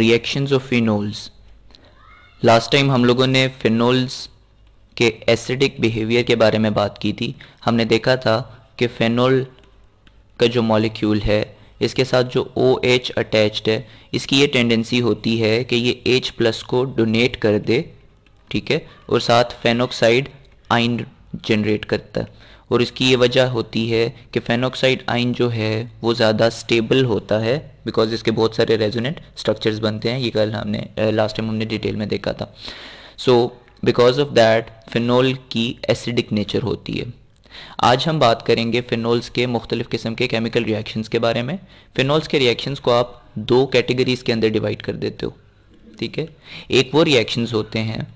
Reactions of phenols last time हम लोगों ने फिनोल्स के एसिडिक बिहेवियर के बारे में बात की थी हमने देखा था कि फेनोल का जो मॉलिक्यूल है इसके साथ जो ओ एच अटैच्ड है इसकी ये टेंडेंसी होती है कि ये एच प्लस को डोनेट कर दे ठीक है और साथ फेनोक्साइड आइन जनरेट करता है और इसकी ये वजह होती है कि फेनोक्साइड आइन जो है वो ज़्यादा स्टेबल होता है बिकॉज इसके बहुत सारे रेजोनेंट स्ट्रक्चर्स बनते हैं ये कल हमने लास्ट टाइम हमने डिटेल में देखा था so because of that phenol की एसिडिक नेचर होती है आज हम बात करेंगे फिनोल्स के मुख्तलिफ किस्म के केमिकल रिएक्शंस के बारे में फिनोल्स के रिएक्शंस को आप दो कैटेगरीज के अंदर डिवाइड कर देते हो ठीक है एक वो रिएक्शंस होते हैं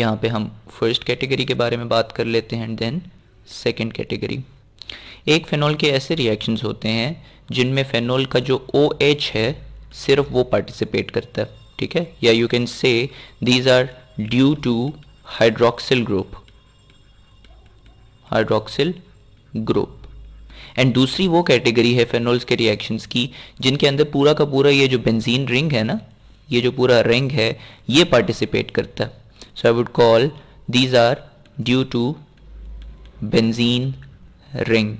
यहाँ पे हम फर्स्ट कैटेगरी के बारे में बात कर लेते हैं देन सेकेंड कैटेगरी एक फेनॉल के ऐसे रिएक्शंस होते हैं जिनमें फेनॉल का जो ओ OH है सिर्फ वो पार्टिसिपेट करता है ठीक है या you can say these are due to hydroxyl group hydroxyl group and दूसरी वो कैटेगरी है फेनोल्स के रिएक्शंस की जिनके अंदर पूरा का पूरा ये जो बेंजीन रिंग है ना ये जो पूरा रिंग है ये पार्टिसिपेट करता है so I would call these are due to benzene ring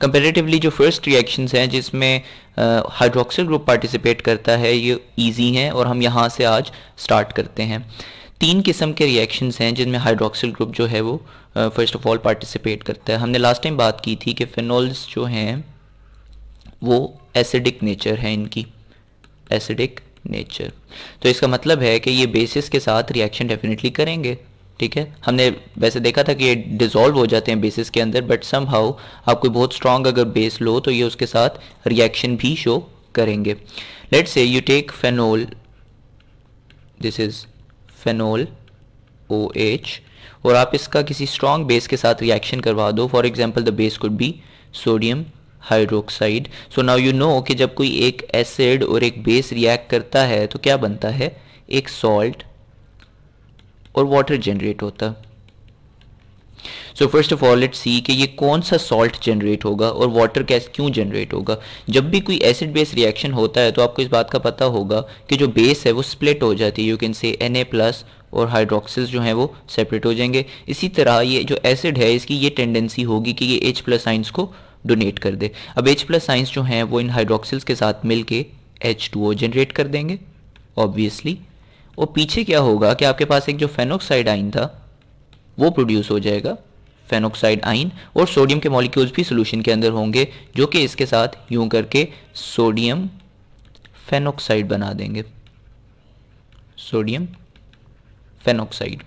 comparatively जो फर्स्ट रिएक्शंस हैं जिसमें हाइड्रोक्सिल ग्रुप पार्टिसिपेट करता है ये इजी हैं और हम यहाँ से आज स्टार्ट करते हैं तीन किस्म के रिएक्शंस हैं जिनमें हाइड्रोक्सिल ग्रुप जो है वो फर्स्ट ऑफ ऑल पार्टिसिपेट करता है हमने लास्ट टाइम बात की थी कि फिनोल्स जो हैं वो एसिडिक नेचर है इनकी एसिडिक नेचर तो इसका मतलब है कि ये बेसिस के साथ रिएक्शन डेफिनेटली करेंगे ठीक है हमने वैसे देखा था कि ये डिजोल्व हो जाते हैं बेसिस के अंदर बट सम हाउ आप कोई बहुत स्ट्रांग अगर बेस लो तो ये उसके साथ रिएक्शन भी शो करेंगे let say you take phenol this is phenol O H और आप इसका किसी स्ट्रॉन्ग बेस के साथ रिएक्शन करवा दो for example the base could be sodium hydroxide so now you know कि जब कोई एक एसिड और एक बेस रिएक्ट करता है तो क्या बनता है एक सॉल्ट और वाटर जनरेट होता so first of all let see कि ये कौन सा सॉल्ट जनरेट होगा और वाटर गैस क्यों जनरेट होगा जब भी कोई एसिड बेस रिएक्शन होता है तो आपको इस बात का पता होगा कि जो बेस है वो स्प्लिट हो जाती है you can say N A plus और हाइड्रोक्सिल जो हैं वो सेपरेट हो जाएंगे इसी तरह ये जो एसिड है इसकी ये टेंडेंसी होगी कि ये एच प्लस साइंस को डोनेट कर दे अब एच प्लस साइंस जो हैं वो इन हाइड्रोक्सिल्स के साथ मिलके एच टू ओ जनरेट कर देंगे ऑब्वियसली वो पीछे क्या होगा कि आपके पास एक जो फेनोक्साइड आइन था वो प्रोड्यूस हो जाएगा फेनोक्साइड आइन और सोडियम के मॉलिक्यूल्स भी सोल्यूशन के अंदर होंगे जो कि इसके साथ यूं करके सोडियम फेनोक्साइड बना देंगे sodium phenoxide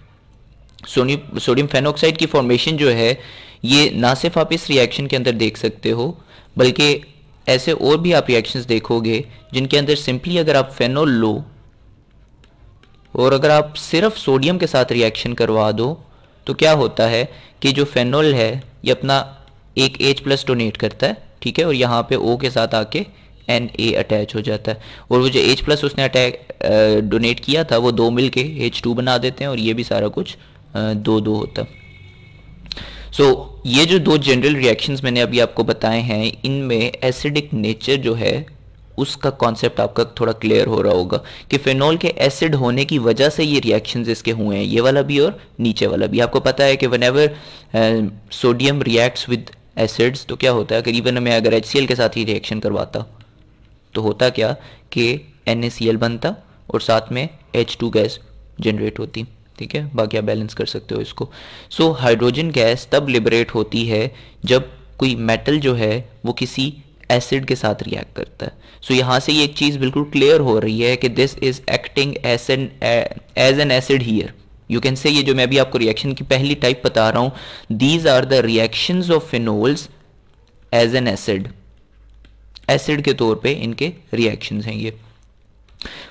sodium sodium phenoxide की फॉर्मेशन जो है ये ना सिर्फ आप इस रिएक्शन के अंदर देख सकते हो बल्कि ऐसे और भी आप रिएक्शंस देखोगे जिनके अंदर सिंपली अगर आप फेनोल लो और अगर आप सिर्फ सोडियम के साथ रिएक्शन करवा दो तो क्या होता है कि जो फेनोल है ये अपना एक एच प्लस डोनेट करता है ठीक है और यहाँ पे ओ के साथ आके एन ए अटैच हो जाता है और वो जो एच प्लस उसने अटैक डोनेट किया था वो दो मिल के एच टू बना देते हैं और ये भी सारा कुछ आ, दो दो होता है सो so, ये जो दो जनरल रिएक्शंस मैंने अभी आपको बताए हैं इनमें एसिडिक नेचर जो है उसका कॉन्सेप्ट आपका थोड़ा क्लियर हो रहा होगा कि फेनोल के एसिड होने की वजह से ये रिएक्शन इसके हुए हैं ये वाला भी और नीचे वाला भी आपको पता है कि whenever sodium reacts with acids तो क्या होता है इवन मैं अगर एच के साथ ही रिएक्शन करवाता तो होता क्या कि एन बनता और साथ में एच गैस जनरेट होती ठीक है बाकी आप बैलेंस कर सकते हो इसको सो हाइड्रोजन गैस तब लिबरेट होती है जब कोई मेटल जो है वो किसी एसिड के साथ रिएक्ट करता है सो so, यहाँ से ये एक चीज़ बिल्कुल क्लियर हो रही है कि this is acting as an as an acid here you can say ये जो मैं अभी आपको रिएक्शन की पहली टाइप बता रहा हूँ these are the reaction of phenols as an acid acid के तौर पे इनके रिएक्शन हैं ये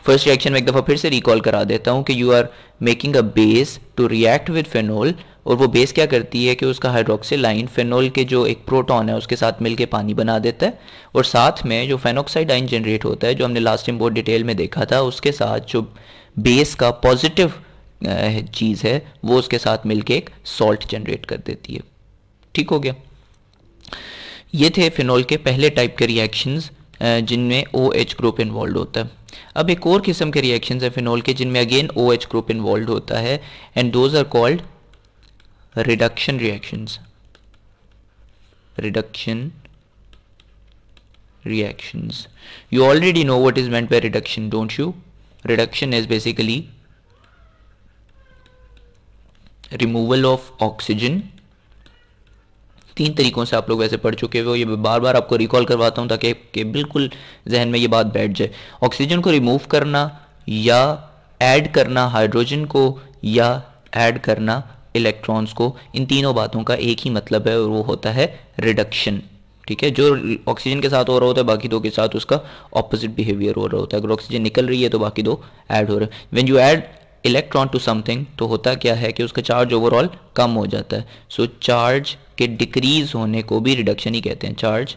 फर्स्ट रिएक्शन में एक दफ़ा फिर से रिकॉल करा देता हूं कि you are making a base to react with phenol और वो बेस क्या करती है कि उसका लाइन फेनोल के जो एक प्रोटॉन है उसके साथ मिलके पानी बना देता है और साथ में जो फेनोक्साइड आइन जनरेट होता है जो हमने लास्ट टाइम बहुत डिटेल में देखा था उसके साथ जो बेस का पॉजिटिव चीज़ है वो उसके साथ मिलके एक सॉल्ट जनरेट कर देती है ठीक हो गया ये थे फिनोल के पहले टाइप के रिएक्शंस जिनमें ओ एच ग्रुप इन्वॉल्व होता है अब एक और किस्म के रिएक्शंस है फिनोल के जिनमें again O H group involve होता है and those are called reduction reactions reduction reactions you already know what is meant by reduction don't you reduction is basically removal of oxygen तीन तरीकों से आप लोग वैसे पढ़ चुके हो ये बार बार आपको रिकॉल करवाता हूँ ताकि के बिल्कुल जहन में ये बात बैठ जाए ऑक्सीजन को रिमूव करना या ऐड करना हाइड्रोजन को या ऐड करना इलेक्ट्रॉन्स को इन तीनों बातों का एक ही मतलब है और वो होता है रिडक्शन ठीक है जो ऑक्सीजन के साथ हो रहा होता है बाकी दो के साथ उसका ऑपोजिट बिहेवियर हो रहा होता है अगर ऑक्सीजन निकल रही है तो बाकी दो ऐड हो रहे हैं when you add electron to something तो होता क्या है कि उसका चार्ज ओवरऑल कम हो जाता है सो so, चार्ज के डिक्रीज होने को भी रिडक्शन ही कहते हैं charge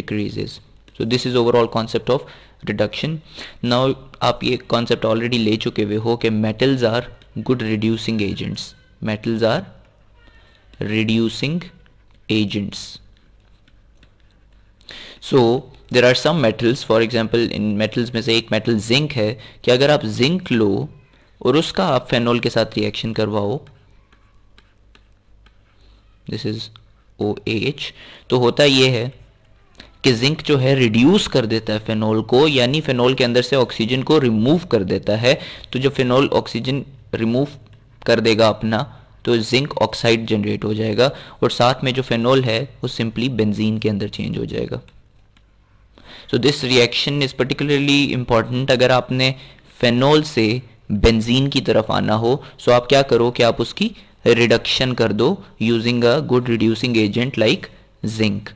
decreases so this is overall concept of reduction now आप ये कॉन्सेप्ट ऑलरेडी ले चुके हुए हो कि metals are good reducing agents. Metals are reducing agents. So there are some metals, for example, in metals mein se ek metal zinc hai ki agar aap zinc lo aur uska aap phenol ke sath reaction karwao this is OH to hota ye hai कि zinc जो है reduce कर देता है phenol को यानी phenol के अंदर से ऑक्सीजन को रिमूव कर देता है तो जब फेनोल ऑक्सीजन रिमूव कर देगा अपना तो जिंक ऑक्साइड जनरेट हो जाएगा और साथ में जो फेनोल है वो सिंपली बेंजीन के अंदर चेंज हो जाएगा so this reaction is particularly important अगर आपने फेनोल से बेंजीन की तरफ आना हो सो आप क्या करो कि आप उसकी रिडक्शन कर दो using a good reducing agent like zinc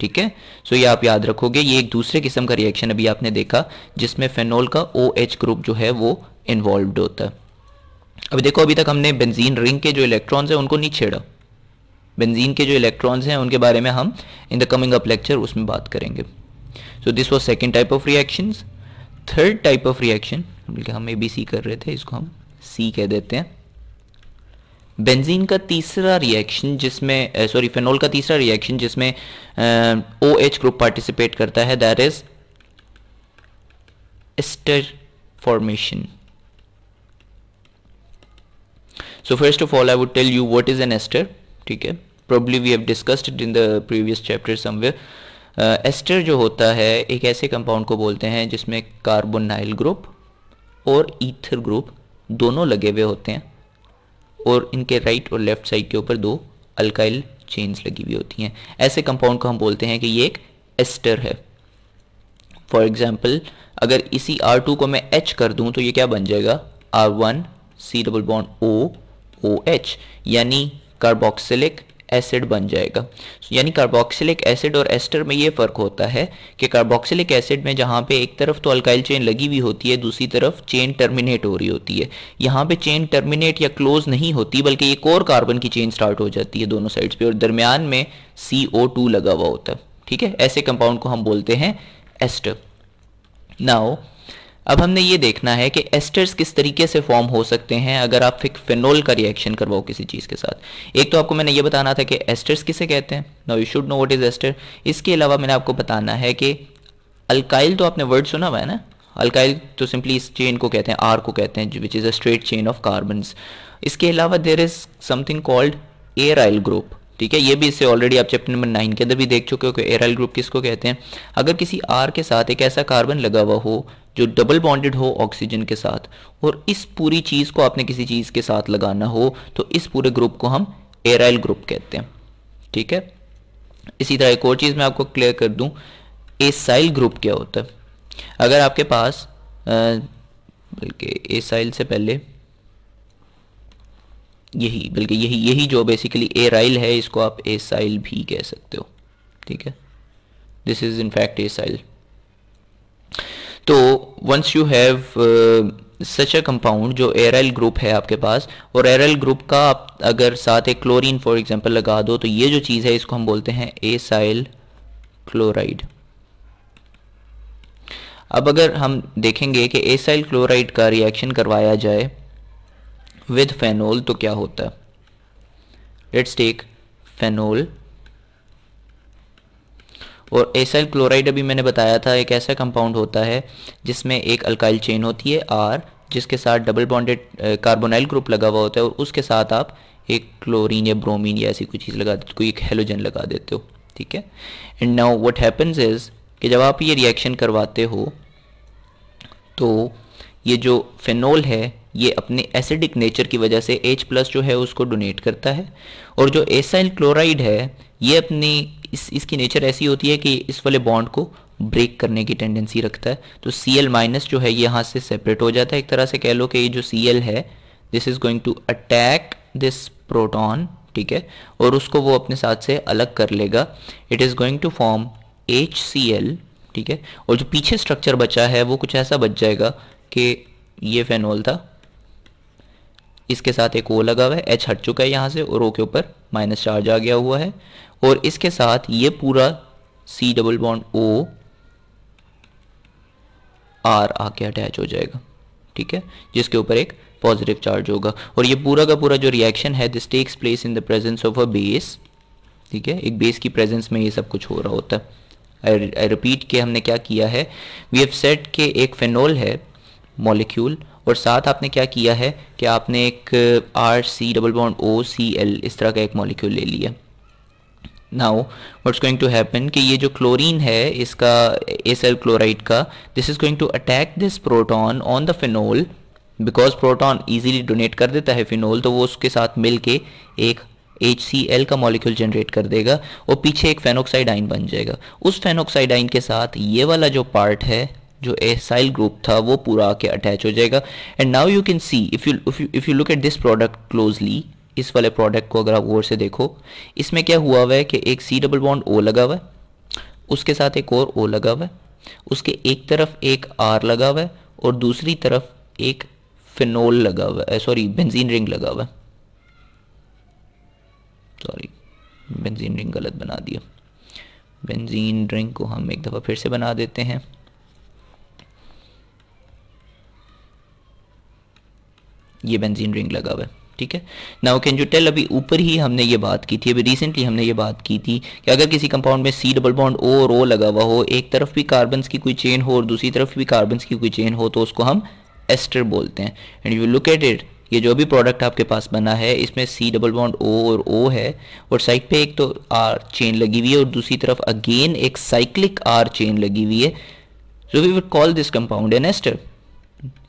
ठीक है सो ये आप याद रखोगे ये एक दूसरे किस्म का रिएक्शन अभी आपने देखा जिसमें फेनोल का ओ एच ग्रुप जो है वो इन्वॉल्व होता है अभी देखो अभी तक हमने बेंजीन रिंग के जो इलेक्ट्रॉन्स हैं उनको नहीं छेड़ा बेंजीन के जो इलेक्ट्रॉन्स हैं उनके बारे में हम in the coming up lecture उसमें बात करेंगे so this was second type of reaction third type of reaction बल्कि हम ए बी सी कर रहे थे इसको हम सी कह देते हैं बेंजीन का तीसरा रिएक्शन जिसमें सॉरी फेनोल का तीसरा रिएक्शन जिसमें ओ एच ग्रुप पार्टिसिपेट करता है that is ester formation so first of all I would tell you what is an ester ठीक है probably we have discussed in the previous chapter somewhere ester जो होता है एक ऐसे कंपाउंड को बोलते हैं जिसमें कार्बोनाइल ग्रुप और ईथर ग्रुप दोनों लगे हुए होते हैं और इनके राइट और लेफ्ट साइड के ऊपर दो अल्काइल चेन्स लगी हुई होती हैं ऐसे कंपाउंड को हम बोलते हैं कि ये एक एस्टर है फॉर एग्जाम्पल अगर इसी आर टू को मैं एच कर दूं तो ये क्या बन जाएगा R one C double bond O O H यानी कार्बोक्सिलिक एसिड बन जाएगा यानी कार्बोक्सिलिक एसिड और एस्टर में ये फ़र्क होता है कि कार्बोक्सिलिक एसिड में जहाँ पे एक तरफ तो अल्काइल चेन लगी हुई होती है दूसरी तरफ चेन टर्मिनेट हो रही होती है यहाँ पे चेन टर्मिनेट या क्लोज नहीं होती बल्कि एक और कार्बन की चेन स्टार्ट हो जाती है दोनों साइड्स पे और दरमियान में सी ओ टू लगा हुआ होता है ठीक है ऐसे कंपाउंड को हम बोलते हैं एस्टर नाउ अब हमने ये देखना है कि एस्टर्स किस तरीके से फॉर्म हो सकते हैं अगर आप फिक फिनोल का रिएक्शन करवाओ किसी चीज़ के साथ एक तो आपको मैंने ये बताना था कि एस्टर्स किसे कहते हैं know you should know what is ester इसके अलावा मैंने आपको बताना है कि अल्काइल तो आपने वर्ड सुना हुआ है ना अल्काइल तो सिंपली इस चेन को कहते हैं आर को कहते हैं which is a straight chain of carbon इसके अलावा there is something called aryl group ठीक है ये भी इससे ऑलरेडी आप चैप्टर नंबर नाइन के अंदर भी देख चुके हो कि एराइल ग्रुप किसको कहते हैं अगर किसी आर के साथ एक ऐसा कार्बन लगा हुआ हो जो डबल बॉन्डेड हो ऑक्सीजन के साथ और इस पूरी चीज़ को आपने किसी चीज़ के साथ लगाना हो तो इस पूरे ग्रुप को हम एराइल ग्रुप कहते हैं ठीक है इसी तरह एक और चीज़ मैं आपको क्लियर कर दूं एसाइल ग्रुप क्या होता है अगर आपके पास बल्कि एसाइल से पहले यही बल्कि यही यही जो बेसिकली एराइल है इसको आप एसाइल भी कह सकते हो ठीक है दिस इज़ इनफैक्ट एसाइल तो once you have such a compound जो एरल ग्रुप है आपके पास और एरल ग्रुप का आप अगर साथ एक क्लोरीन फॉर एग्जांपल लगा दो तो ये जो चीज़ है इसको हम बोलते हैं एसाइल क्लोराइड अब अगर हम देखेंगे कि एसाइल क्लोराइड का रिएक्शन करवाया जाए विद फेनोल तो क्या होता है लेट्स टेक फेनोल और एसाइल क्लोराइड अभी मैंने बताया था एक ऐसा कंपाउंड होता है जिसमें एक अल्काइल चेन होती है आर जिसके साथ डबल बॉन्डेड कार्बोनाइल ग्रुप लगा हुआ होता है और उसके साथ आप एक क्लोरीन या ब्रोमीन या ऐसी कोई चीज़ लगा देते हो कोई एक हेलोजन लगा देते हो ठीक है and now what happens is कि जब आप ये रिएक्शन करवाते हो तो ये जो फेनोल है ये अपने एसिडिक नेचर की वजह से H प्लस जो है उसको डोनेट करता है और जो एसाइल क्लोराइड है ये अपनी इस इसकी नेचर ऐसी होती है कि इस वाले बॉन्ड को ब्रेक करने की टेंडेंसी रखता है तो सी एल माइनस जो है ये यहाँ से सेपरेट हो जाता है एक तरह से कह लो कि ये जो सी एल है this is going to attack this proton ठीक है और उसको वो अपने साथ से अलग कर लेगा it is going to form H C L ठीक है और जो पीछे स्ट्रक्चर बचा है वो कुछ ऐसा बच जाएगा कि ये फेनोल था इसके साथ एक ओ लगा हुआ है एच हट चुका है यहाँ से और ओ के ऊपर माइनस चार्ज आ गया हुआ है और इसके साथ ये पूरा C double bond O R आके अटैच हो जाएगा ठीक है जिसके ऊपर एक पॉजिटिव चार्ज होगा और ये पूरा का पूरा जो रिएक्शन है this takes place in the presence of a base ठीक है एक बेस की प्रेजेंस में ये सब कुछ हो रहा होता है आई रिपीट के हमने क्या किया है वी हैव सेट के एक फेनोल है मॉलिक्यूल और साथ आपने क्या किया है कि आपने एक R C double bond O C L इस तरह का एक मॉलिक्यूल ले लिया now what's going to happen कि ये जो क्लोरीन है इसका एल क्लोराइड का this is going to attack this proton on the phenol because proton easily donate कर देता है फिनोल तो वो उसके साथ मिल के एक एच का मॉलिक्यूल जनरेट कर देगा और पीछे एक फेनोक्साइड आइन बन जाएगा उस फेनोक्साइड आइन के साथ ये वाला जो पार्ट है जो एसाइल ग्रुप था वो पूरा आके अटैच हो जाएगा and now you can see if you if you look at this product closely इस वाले प्रोडक्ट को अगर आप ओर से देखो इसमें क्या हुआ हुआ है कि एक सी डबल बॉन्ड ओ लगा हुआ है उसके साथ एक और ओ लगा हुआ है उसके एक तरफ एक आर लगा हुआ है और दूसरी तरफ एक फिनोल लगा हुआ है सॉरी बेंजीन रिंग लगा हुआ है सॉरी बेंजीन रिंग गलत बना दिया बेंजीन रिंग को हम एक दफ़ा फिर से बना देते हैं ये बेंजीन रिंग लगा हुआ है ठीक है नाउ कैन यू टेल अभी ऊपर ही हमने ये बात की थी अभी रिसेंटली हमने ये बात की थी कि अगर किसी कंपाउंड में सी डबल बॉन्ड ओ और ओ लगा हुआ हो एक तरफ भी कार्बन की कोई चेन हो और दूसरी तरफ भी कार्बन की कोई चेन हो तो उसको हम एस्टर बोलते हैं and you look at it ये जो भी प्रोडक्ट आपके पास बना है इसमें सी डबल बॉन्ड ओ और ओ है और साइड पे एक तो आर चेन लगी हुई है और दूसरी तरफ अगेन एक साइक्लिक आर चेन लगी हुई है so we would call this compound an ester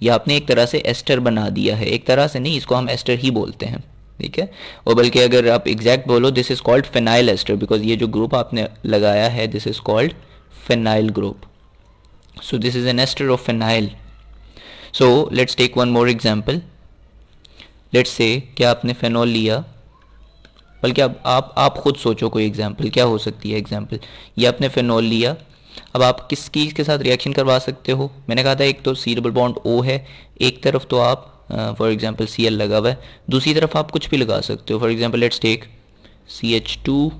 ये आपने एक तरह से एस्टर बना दिया है एक तरह से नहीं इसको हम एस्टर ही बोलते हैं ठीक है और बल्कि अगर आप एग्जैक्ट बोलो this is called phenyl ester because ये जो ग्रुप आपने लगाया है this is called phenyl group so this is an ester of phenyl so let's take one more example let's say क्या आपने फेनॉल लिया बल्कि आप आप खुद सोचो कोई एग्जाम्पल क्या हो सकती है एग्जाम्पल ये आपने फेनॉल लिया अब आप किस चीज़ के साथ रिएक्शन करवा सकते हो मैंने कहा था एक तो सी डबल बॉन्ड ओ है एक तरफ तो आप फॉर एग्जाम्पल सी एल लगा हुआ है दूसरी तरफ आप कुछ भी लगा सकते हो for example let's take C H two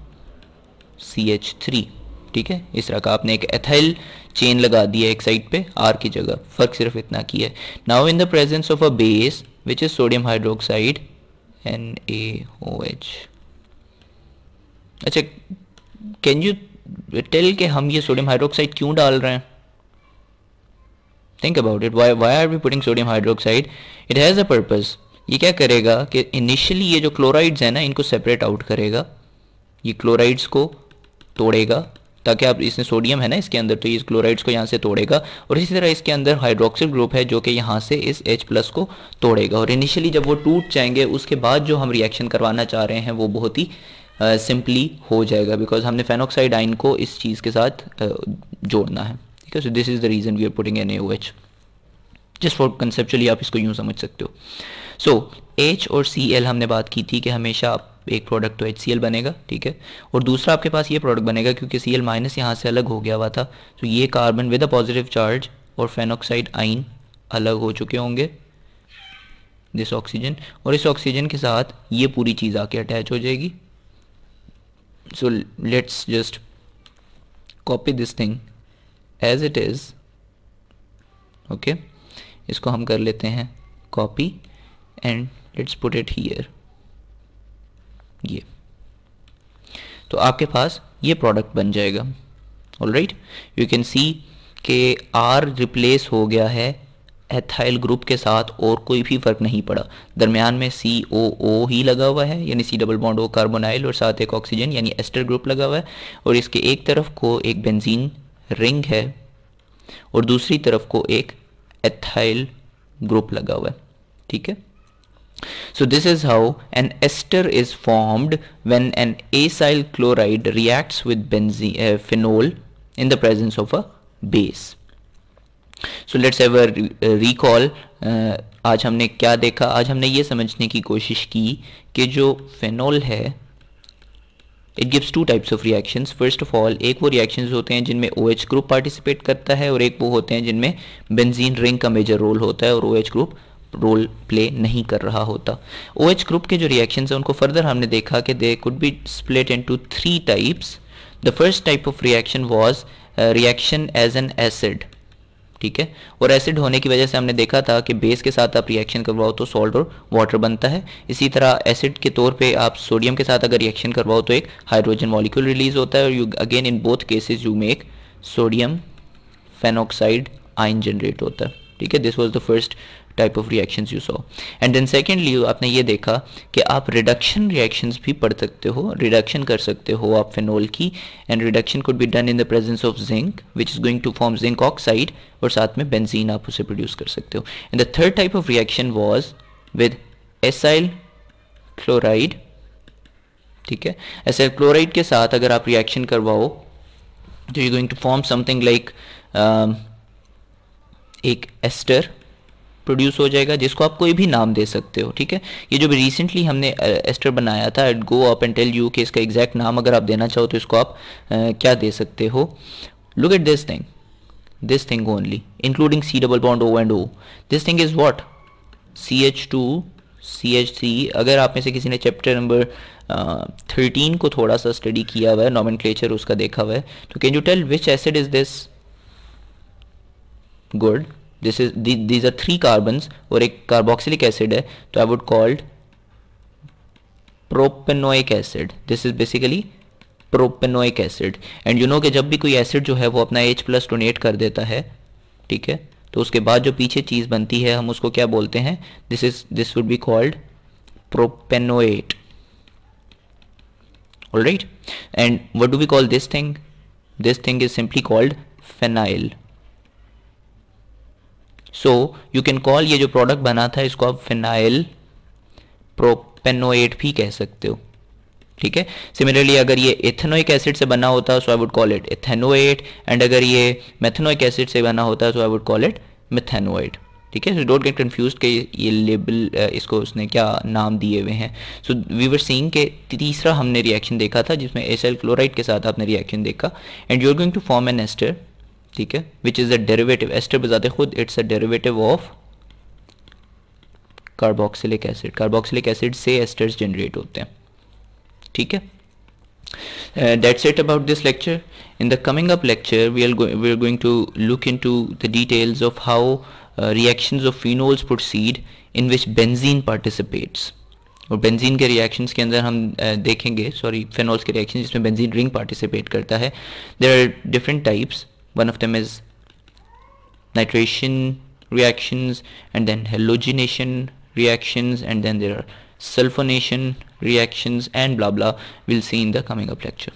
C H three ठीक है इस तरह का आपने एक एथाइल चेन लगा दिया एक साइड पे आर की जगह फ़र्क सिर्फ इतना किया है now in the presence of a base which is sodium hydroxide N A O H अच्छा कैन यू टेल के हम ये सोडियम हाइड्रोक्साइड क्यों डाल रहे हैं think about it why why are we putting sodium hydroxide it has a purpose ये क्या करेगा कि इनिशियली ये जो क्लोराइड्स हैं ना इनको सेपरेट आउट करेगा ये क्लोराइड्स को तोड़ेगा ताकि आप इसमें सोडियम है ना इसके अंदर तो ये क्लोराइड्स को यहाँ से तोड़ेगा और इसी तरह इसके अंदर हाइड्रोक्सिल ग्रुप है जो कि यहाँ से इस H प्लस को तोड़ेगा और इनिशियली जब वो टूट जाएंगे उसके बाद जो हम रिएक्शन करवाना चाह रहे हैं वो बहुत ही सिंपली uh, हो जाएगा बिकॉज हमने फेनोक्साइड आइन को इस चीज़ के साथ uh, जोड़ना है ठीक है so this is the reason we are putting N A H just for conceptually आप इसको यूँ समझ सकते हो सो so, एच और सी एल हमने बात की थी कि हमेशा एक प्रोडक्ट तो एच सी एल बनेगा ठीक है और दूसरा आपके पास ये प्रोडक्ट बनेगा क्योंकि सी एल माइनस यहाँ से अलग हो गया हुआ था तो ये carbon with a positive charge और फेनोक्साइड आइन अलग हो चुके होंगे दिस ऑक्सीजन और इस ऑक्सीजन के साथ ये पूरी चीज़ आके अटैच हो जाएगी so let's just copy this thing as it is okay okay? इसको हम कर लेते हैं copy and let's put it here ये तो आपके पास ये प्रोडक्ट बन जाएगा all right you can see के आर रिप्लेस हो गया है एथाइल ग्रुप के साथ और कोई भी फ़र्क नहीं पड़ा दरमियान में सी ओ ओ ही लगा हुआ है यानी C double bond O carbonyl और साथ एक ऑक्सीजन यानी एस्टर ग्रुप लगा हुआ है और इसके एक तरफ को एक बेंजीन रिंग है और दूसरी तरफ को एक एथाइल ग्रुप लगा हुआ है ठीक है so this is how an ester is formed when an acyl chloride reacts with benzene phenol in the presence of a base so let's ever recall आज हमने क्या देखा आज हमने ये समझने की कोशिश की कि जो फेनोल है it gives two types of reactions first of all एक वो रिएक्शंस होते हैं जिनमें ओ OH ग्रुप पार्टिसिपेट करता है और एक वो होते हैं जिनमें बेंजीन रिंग का मेजर रोल होता है और ओ OH ग्रुप रोल प्ले नहीं कर रहा होता ओ OH ग्रुप के जो रिएक्शंस हैं उनको फर्दर हमने देखा कि they could be split to three types the first type of reaction was reaction as an acid ठीक है और एसिड होने की वजह से हमने देखा था कि बेस के साथ आप रिएक्शन करवाओ तो सॉल्ट और वाटर बनता है इसी तरह एसिड के तौर पे आप सोडियम के साथ अगर रिएक्शन करवाओ तो एक हाइड्रोजन मॉलिक्यूल रिलीज होता है और you again in both cases you make sodium phenoxide ion generate होता है ठीक है this was the first type of reactions you so and then secondly आपने ये देखा कि आप रिडक्शन रिएक्शंस भी पढ़ सकते हो रिडक्शन कर सकते हो आप फिनोल की and reduction could be done in the presence of zinc which is going to form zinc oxide और साथ में बेंजीन आप उसे प्रोड्यूस कर सकते हो and the third type of reaction was with acyl chloride ठीक है एसाइल क्लोराइड के साथ अगर आप रिएक्शन करवाओ तो you going to form something like एक एस्टर प्रोड्यूस हो जाएगा जिसको आप कोई भी नाम दे सकते हो ठीक है ये जो भी रिसेंटली हमने एस्टर बनाया था at go up and tell you कि इसका एग्जैक्ट नाम अगर आप देना चाहो तो इसको आप क्या दे सकते हो look at this thing this thing only including C double bond O and O this thing is what C H two C H C अगर आप में से किसी ने चैप्टर नंबर थर्टीन को थोड़ा सा स्टडी किया हुआ है नॉमिन क्लेचर उसका देखा हुआ है तो can you tell which acid is this good this is these are three carbons और एक कार्बोक्सिलिक एसिड है तो I would called propanoic acid this is basically propanoic acid and you know कि जब भी कोई एसिड जो है वो अपना एच प्लस डोनेट कर देता है ठीक है तो उसके बाद जो पीछे चीज़ बनती है हम उसको क्या बोलते हैं this is this would be called propanoate all right and what do we call this thing this thing is simply called phenyl so you can call ये जो प्रोडक्ट बना था इसको आप फिनाइल प्रोपेनोएट भी कह सकते हो ठीक है सिमिलरली अगर ये इथेनोइक एसिड से बना होता so I would call it ethanoate and अगर ये मेथेनोइक एसिड से बना होता so I would call it methanoate ठीक है सो डोंट गेट कंफ्यूज के ये लेबल इसको उसने क्या नाम दिए हुए हैं सो वी वर सिंह के तीसरा हमने रिएक्शन देखा था जिसमें एस क्लोराइड के साथ आपने रिएक्शन देखा and you are going to form an ester ठीक है which is a derivative ester बजाते खुद it's a derivative of carboxylic acid carboxylic acid से एस्टर्स जनरेट होते हैं ठीक है that's it about this lecture in the coming up lecture we are, go we are going to look into the details of how uh, reactions of phenols proceed in which benzene participates और benzene के reactions के अंदर हम uh, देखेंगे sorry फेनॉल्स के reaction जिसमें benzene ring participate करता है there are different types one of them is nitration reactions and then halogenation reactions and then there are sulfonation reactions and blah blah we'll see in the coming up lecture